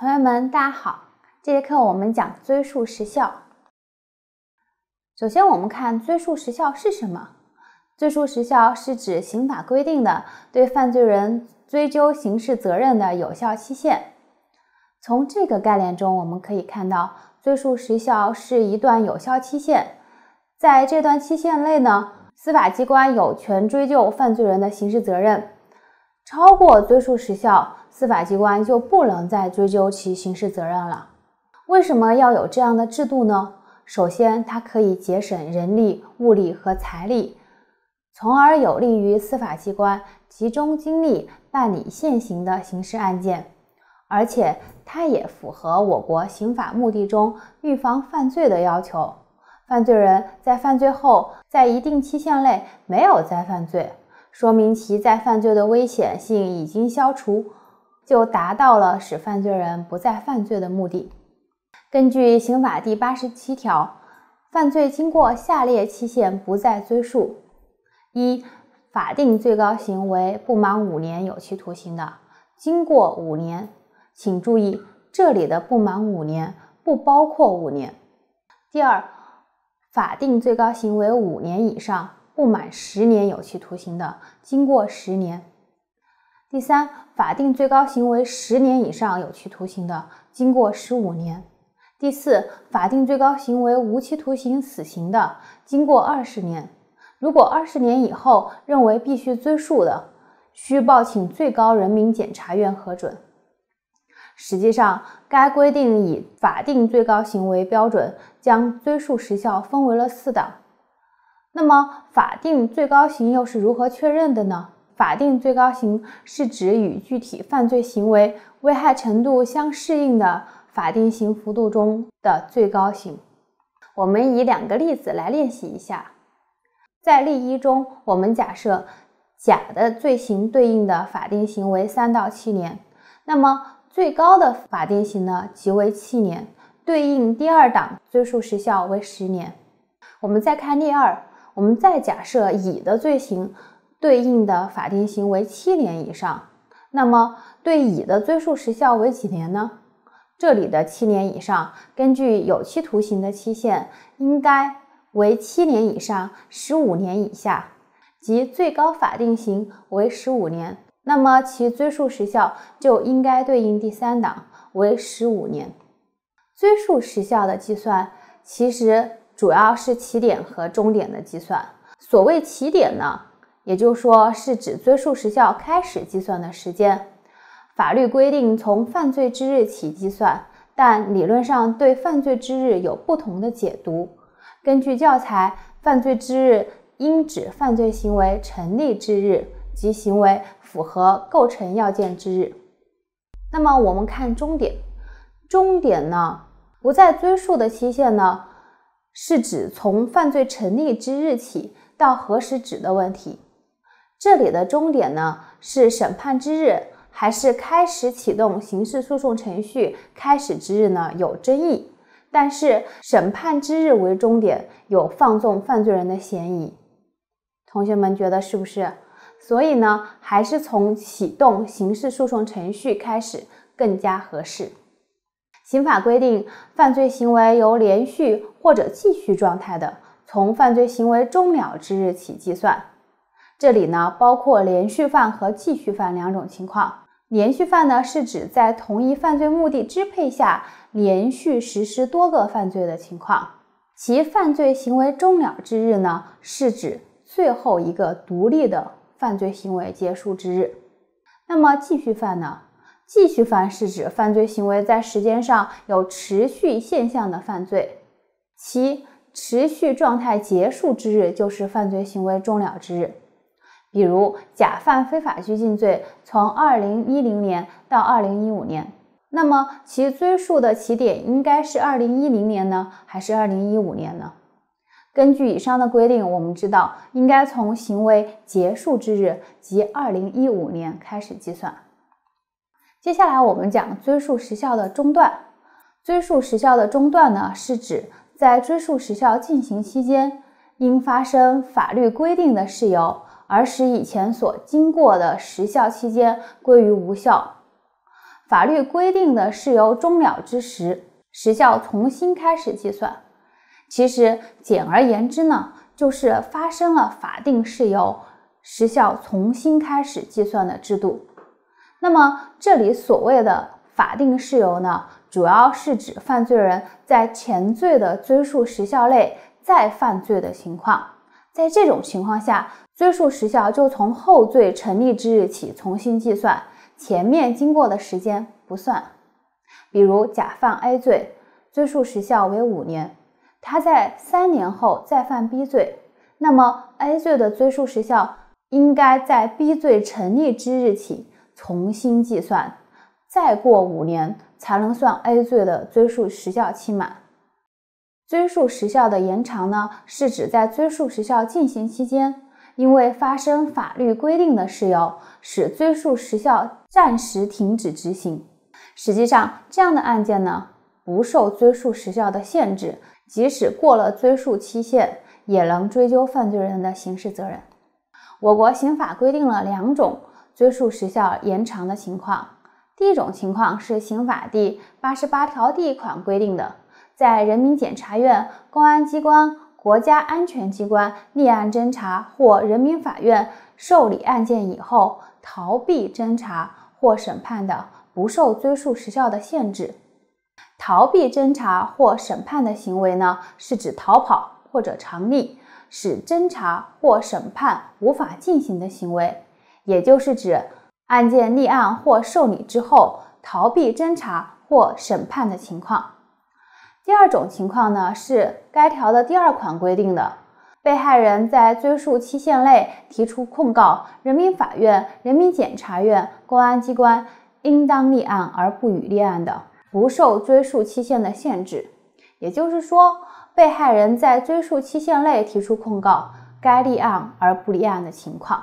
同学们，大家好。这节课我们讲追诉时效。首先，我们看追诉时效是什么？追诉时效是指刑法规定的对犯罪人追究刑事责任的有效期限。从这个概念中，我们可以看到，追诉时效是一段有效期限，在这段期限内呢，司法机关有权追究犯罪人的刑事责任。超过追诉时效，司法机关就不能再追究其刑事责任了。为什么要有这样的制度呢？首先，它可以节省人力、物力和财力，从而有利于司法机关集中精力办理现行的刑事案件。而且，它也符合我国刑法目的中预防犯罪的要求。犯罪人在犯罪后，在一定期限内没有再犯罪。说明其在犯罪的危险性已经消除，就达到了使犯罪人不再犯罪的目的。根据刑法第八十七条，犯罪经过下列期限不再追诉：一、法定最高刑为不满五年有期徒刑的，经过五年；请注意这里的不满五年不包括五年。第二，法定最高刑为五年以上。不满十年有期徒刑的，经过十年；第三，法定最高刑为十年以上有期徒刑的，经过十五年；第四，法定最高刑为无期徒刑、死刑的，经过二十年。如果二十年以后认为必须追诉的，需报请最高人民检察院核准。实际上，该规定以法定最高刑为标准，将追诉时效分为了四档。那么法定最高刑又是如何确认的呢？法定最高刑是指与具体犯罪行为危害程度相适应的法定刑幅度中的最高刑。我们以两个例子来练习一下。在例一中，我们假设甲的罪行对应的法定刑为三到七年，那么最高的法定刑呢，即为七年，对应第二档追诉时效为十年。我们再看例二。我们再假设乙的罪行对应的法定刑为七年以上，那么对乙的追诉时效为几年呢？这里的七年以上，根据有期徒刑的期限，应该为七年以上十五年以下，即最高法定刑为十五年，那么其追诉时效就应该对应第三档为十五年。追诉时效的计算，其实。主要是起点和终点的计算。所谓起点呢，也就是说是指追诉时效开始计算的时间。法律规定从犯罪之日起计算，但理论上对犯罪之日有不同的解读。根据教材，犯罪之日应指犯罪行为成立之日及行为符合构成要件之日。那么我们看终点，终点呢，不再追诉的期限呢？是指从犯罪成立之日起到何时止的问题。这里的终点呢，是审判之日，还是开始启动刑事诉讼程序开始之日呢？有争议。但是审判之日为终点，有放纵犯罪人的嫌疑。同学们觉得是不是？所以呢，还是从启动刑事诉讼程序开始更加合适。刑法规定，犯罪行为由连续或者继续状态的，从犯罪行为终了之日起计算。这里呢，包括连续犯和继续犯两种情况。连续犯呢，是指在同一犯罪目的支配下，连续实施多个犯罪的情况。其犯罪行为终了之日呢，是指最后一个独立的犯罪行为结束之日。那么继续犯呢？继续犯是指犯罪行为在时间上有持续现象的犯罪，其持续状态结束之日就是犯罪行为终了之日。比如，甲犯非法拘禁罪，从二零一零年到二零一五年，那么其追溯的起点应该是二零一零年呢，还是二零一五年呢？根据以上的规定，我们知道应该从行为结束之日，即二零一五年开始计算。接下来我们讲追溯时效的中断。追溯时效的中断呢，是指在追溯时效进行期间，因发生法律规定的事由而使以前所经过的时效期间归于无效。法律规定的事由终了之时，时效重新开始计算。其实，简而言之呢，就是发生了法定事由，时效重新开始计算的制度。那么，这里所谓的法定事由呢，主要是指犯罪人在前罪的追诉时效内再犯罪的情况。在这种情况下，追诉时效就从后罪成立之日起重新计算，前面经过的时间不算。比如，甲犯 A 罪，追诉时效为五年，他在三年后再犯 B 罪，那么 A 罪的追诉时效应该在 B 罪成立之日起。重新计算，再过五年才能算 A 罪的追诉时效期满。追诉时效的延长呢，是指在追诉时效进行期间，因为发生法律规定的事由，使追诉时效暂时停止执行。实际上，这样的案件呢，不受追诉时效的限制，即使过了追诉期限，也能追究犯罪人的刑事责任。我国刑法规定了两种。追诉时效延长的情况，第一种情况是刑法第八十八条第一款规定的，在人民检察院、公安机关、国家安全机关立案侦查或人民法院受理案件以后，逃避侦查或审判的，不受追诉时效的限制。逃避侦查或审判的行为呢，是指逃跑或者藏匿，使侦查或审判无法进行的行为。也就是指案件立案或受理之后逃避侦查或审判的情况。第二种情况呢，是该条的第二款规定的：被害人在追诉期限内提出控告，人民法院、人民检察院、公安机关应当立案而不予立案的，不受追诉期限的限制。也就是说，被害人在追诉期限内提出控告，该立案而不立案的情况。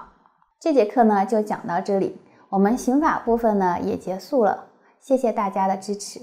这节课呢就讲到这里，我们刑法部分呢也结束了，谢谢大家的支持。